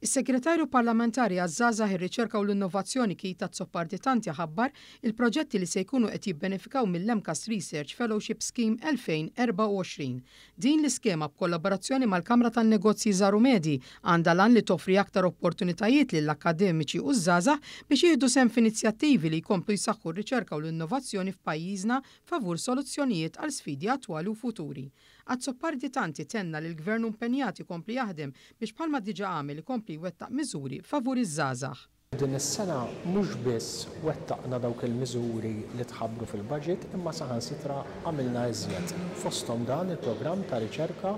Is-Segretarju Parlamentari għazzaza żgħażagħ ir-riċerka u l-innovazzjoni Kita tanti ħabbar il-proġetti li se jkunu qed jibbenefikaw mill-Lemkas Research Fellowship Scheme 2024. Din l-iskema b'kollaborazzjoni mal-Kamra tan-Negozji Zaru Medi għandha lan li toffri aktar opportunitajiet lill akkademiċi u żgħażagħ biex jieħdu sem f'inizjattivi li jkomplu jsaħħu r-riċerka u l-innovazzjoni f'pajjiżna favur soluzzjonijiet għal sfidi attwali u futuri. tanti tenna li l-Gvern impenjati kompli jaħdem biex bħalma diġa għamil kompli wettaq miżuri favur iż-żazax. Din is-sena mhux biss wettaqna dawk il-miżuri li tħabbru fil-budget imma saħansitra għamilna iżjed. Fosthom dan il-programm ta' riċerka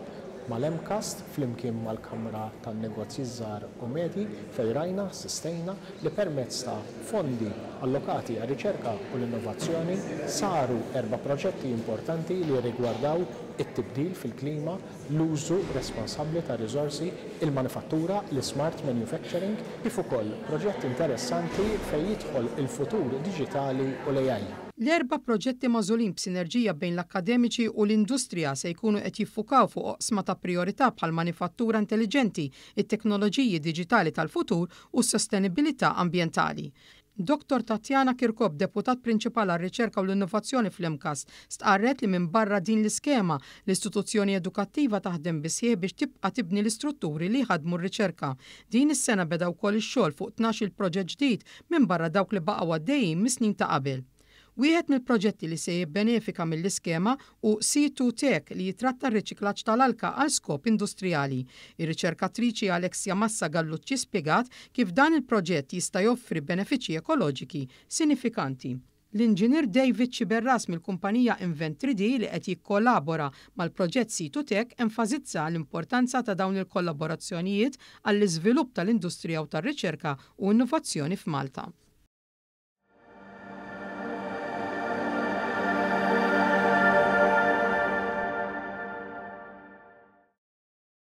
mal-emkast flimkien mal-Kamra tan-Negozji Żgħar u Medji fejrajna, sistejna li permezz ta' fondi allokati għal riċerka u l-innovazzjoni saru erba' proġetti importanti li rigwardaw it-tibdil fil-klima, l-użu responsabbli ta' rizorsi, il-manifattura, l-smart manufacturing, kif ukoll proġetti interessanti fejn jidħol il-futur digitali u l-AI. L-erba proġetti mażulin b'sinerġija bejn l-akademiċi u l-industrija se jkunu qed jiffukaw fuq oqsma ta' priorità bħal manifattura intelligenti, it-teknoloġiji diġitali tal-futur u s-sostenibilità ambjentali. Dr. Tatjana Kirkob, deputat principal għal riċerka u l-innovazzjoni fl-imkas, stqarret li minn barra din l-iskema l-istituzzjoni edukattiva taħdem bisħie biex tibqa tibni l-istrutturi li ħadmu r-riċerka. Din is-sena beda wkoll ix-xogħol fuq 12 il-proġett ġdid minn barra dawk li baqgħu għaddejjin mis-snin ta' qabel. Wieħed mill-proġetti li se jibbenefika mill-iskema u C2 Tech li jitratta r-riċiklaġġ tal-alka għal skop industrijali. Ir-riċerkatriċi Alexia Massa Gallucci spiegat kif dan il-proġett jista' joffri benefiċċji ekoloġiki sinifikanti. L-inġinier David Ciberras mill-kumpanija Invent 3D li qed jikkollabora mal-proġett 2 Tech enfazizza l-importanza ta' dawn il-kollaborazzjonijiet għall-iżvilupp tal-industrija u tar-riċerka u innovazzjoni f'Malta.